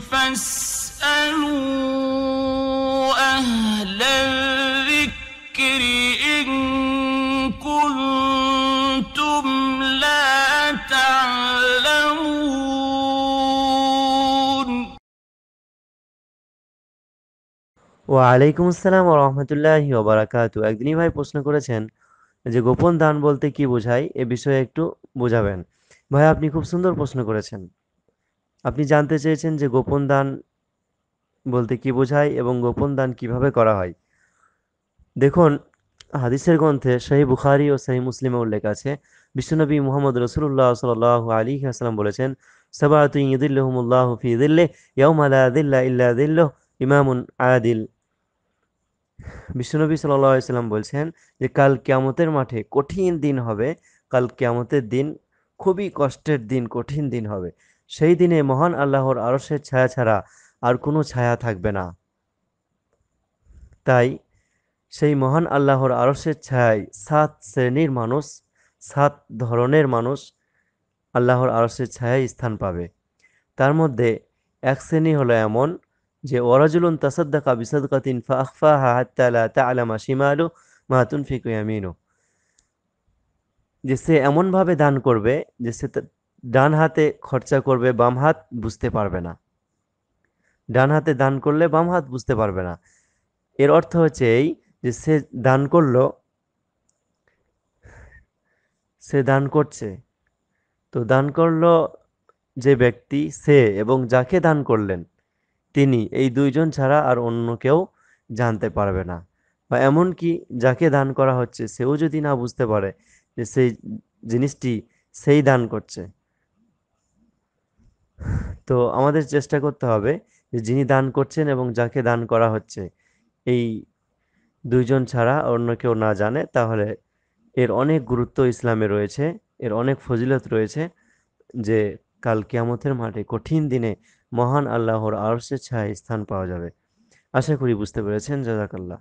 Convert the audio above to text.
ওয়ালাইকুম আসসালাম রহমতুল্লাহ ওবরাকাত একদিনই ভাই প্রশ্ন করেছেন যে গোপন দান বলতে কি বোঝায় এ বিষয়ে একটু বোঝাবেন ভাই আপনি খুব সুন্দর প্রশ্ন করেছেন আপনি জানতে চেয়েছেন যে গোপন দান বলতে কি বোঝায় এবং গোপন দান কিভাবে করা হয় দেখুন হাদিসের গ্রন্থে শাহী বুখারি ও শাহী মুসলিমে উল্লেখ আছে বিশ্বনবী মোহাম্মদ রসুল্লাহ সাল আলী আসসালাম বলেছেন সাবাত ইদুল্লাহমুল্লাহ ফি দিল্লে ইয়মালা দিল্লা ইল্লা দিল্ল ইমামুন আদিল বিশ্বনবী সাল্লাম বলছেন যে কাল কেয়ামতের মাঠে কঠিন দিন হবে কাল কেয়ামতের দিন খুবই কষ্টের দিন কঠিন দিন হবে সেই দিনে মহান আল্লাহর আরসের ছায়া ছাড়া আর কোনো ছায়া থাকবে না তাই সেই মহান আল্লাহর আরসের ছায় সাত শ্রেণীর মানুষ সাত ধরনের মানুষ আল্লাহর আরসের ছায়ায় স্থান পাবে তার মধ্যে এক শ্রেণী হলো এমন যে ওরাজুলুন তাসাদ্দাকা বিসাদকাতিন ফা আখফা হাত্তালা সীমা শিমালু মাহাতুন ফিকুয়ামিনু যে সে এমনভাবে দান করবে যে সে ডান হাতে খরচা করবে বাম হাত বুঝতে পারবে না ডান হাতে দান করলে বাম হাত বুঝতে পারবে না এর অর্থ হচ্ছে এই যে সে দান করলো সে দান করছে তো দান করলো যে ব্যক্তি সে এবং যাকে দান করলেন তিনি এই দুইজন ছাড়া আর অন্য কেউ জানতে পারবে না বা এমনকি যাকে দান করা হচ্ছে সেও যদি না বুঝতে পারে যে সেই জিনিসটি সেই দান করছে তো আমাদের চেষ্টা করতে হবে যে যিনি দান করছেন এবং যাকে দান করা হচ্ছে এই দুইজন ছাড়া অন্য কেউ না জানে তাহলে এর অনেক গুরুত্ব ইসলামে রয়েছে এর অনেক ফজিলত রয়েছে যে কাল কিয়ামতের মাঠে কঠিন দিনে মহান আল্লাহর আরসের ছায় স্থান পাওয়া যাবে আশা করি বুঝতে পেরেছেন জাজাকাল্লাহ